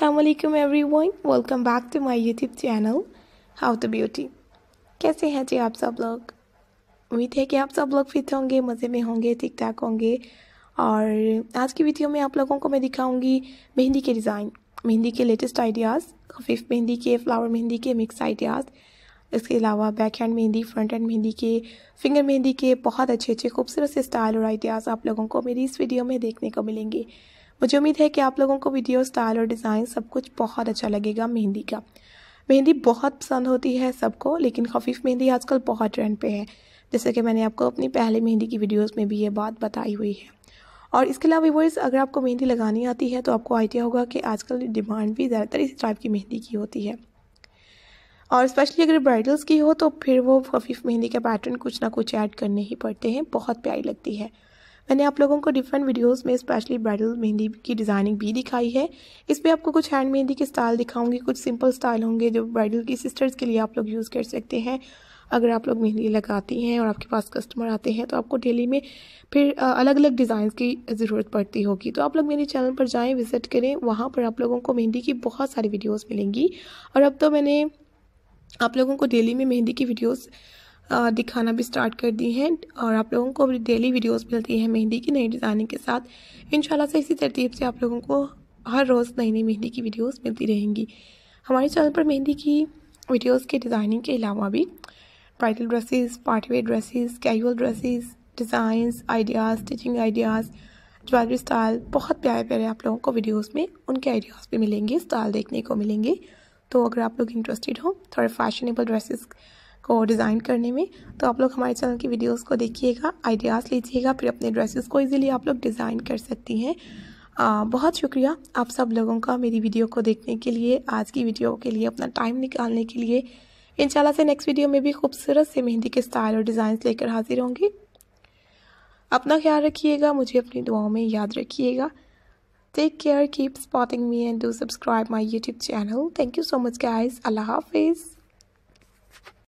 Aslam every one welcome back to my YouTube channel how the beauty कैसे हैं जी आप सब लोग उम्मीद है कि आप सब लोग फिट होंगे मज़े में होंगे ठीक ठाक होंगे और आज की वीडियो में आप लोगों को मैं दिखाऊंगी मेहंदी के डिज़ाइन मेहंदी के लेटेस्ट आइडियाज़ खफीफ मेहंदी के फ्लावर मेहंदी के मिक्स आइडियाज़ इसके अलावा back hand mehndi front hand mehndi के फिंगर मेहंदी के बहुत अच्छे अच्छे खूबसूरत से स्टाइल और आइडियाज़ आप लोगों को मेरी इस वीडियो में देखने को मिलेंगे मुझे उम्मीद है कि आप लोगों को वीडियो स्टाइल और डिज़ाइन सब कुछ बहुत अच्छा लगेगा मेहंदी का मेहंदी बहुत पसंद होती है सबको लेकिन खफीफ़ मेहंदी आजकल बहुत ट्रेंड पे है जैसे कि मैंने आपको अपनी पहले मेहंदी की वीडियोस में भी ये बात बताई हुई है और इसके अलावा व्यूवर्स अगर आपको मेहंदी लगानी आती है तो आपको आइडिया होगा कि आजकल डिमांड भी ज़्यादातर इस टाइप की मेहंदी की होती है और स्पेशली अगर ब्राइडल्स की हो तो फिर वो खफीफ मेहंदी का पैटर्न कुछ ना कुछ ऐड करने ही पड़ते हैं बहुत प्यारी लगती है मैंने आप लोगों को डिफरेंट वीडियोस में स्पेशली ब्राइडल मेहंदी की डिज़ाइनिंग भी दिखाई है इस पर आपको कुछ हैंड मेहंदी के स्टाइल दिखाऊंगी कुछ सिंपल स्टाइल होंगे जो ब्राइडल की सिस्टर्स के लिए आप लोग यूज़ कर सकते हैं अगर आप लोग मेहंदी लगाती हैं और आपके पास कस्टमर आते हैं तो आपको डेली में फिर अलग अलग डिज़ाइन की ज़रूरत पड़ती होगी तो आप लोग मेरे चैनल पर जाएँ विज़िट करें वहाँ पर आप लोगों को मेहंदी की बहुत सारी वीडियोज़ मिलेंगी और अब तो मैंने आप लोगों को डेली में मेहंदी की वीडियोस दिखाना भी स्टार्ट कर दी है और आप लोगों को डेली वीडियोस मिलती हैं मेहंदी की नई डिज़ाइनिंग के साथ इन से इसी तरतीब से आप लोगों को हर रोज़ नई नई मेहंदी की वीडियोस मिलती रहेंगी हमारे चैनल पर मेहंदी की वीडियोस के डिज़ाइनिंग के अलावा भी bridal dresses partywear dresses casual dresses designs ideas stitching ideas jewellery style बहुत प्यारे प्यारे आप लोगों को वीडियोज़ में उनके आइडियाज़ भी मिलेंगे स्टाइल देखने को मिलेंगे तो अगर आप लोग इंटरेस्टेड हो थोड़े फैशनेबल ड्रेसेस को डिज़ाइन करने में तो आप लोग हमारे चैनल की वीडियोस को देखिएगा आइडियाज़ लीजिएगा फिर अपने ड्रेसेस को इजीली आप लोग डिज़ाइन कर सकती हैं बहुत शुक्रिया आप सब लोगों का मेरी वीडियो को देखने के लिए आज की वीडियो के लिए अपना टाइम निकालने के लिए इन से नेक्स्ट वीडियो में भी खूबसूरत से मेहंदी के स्टाइल और डिज़ाइन लेकर हाजिर होंगी अपना ख्याल रखिएगा मुझे अपनी दुआओं में याद रखिएगा take care keep spotting me and do subscribe my YouTube channel thank you so much guys अल्लाह हाफिज़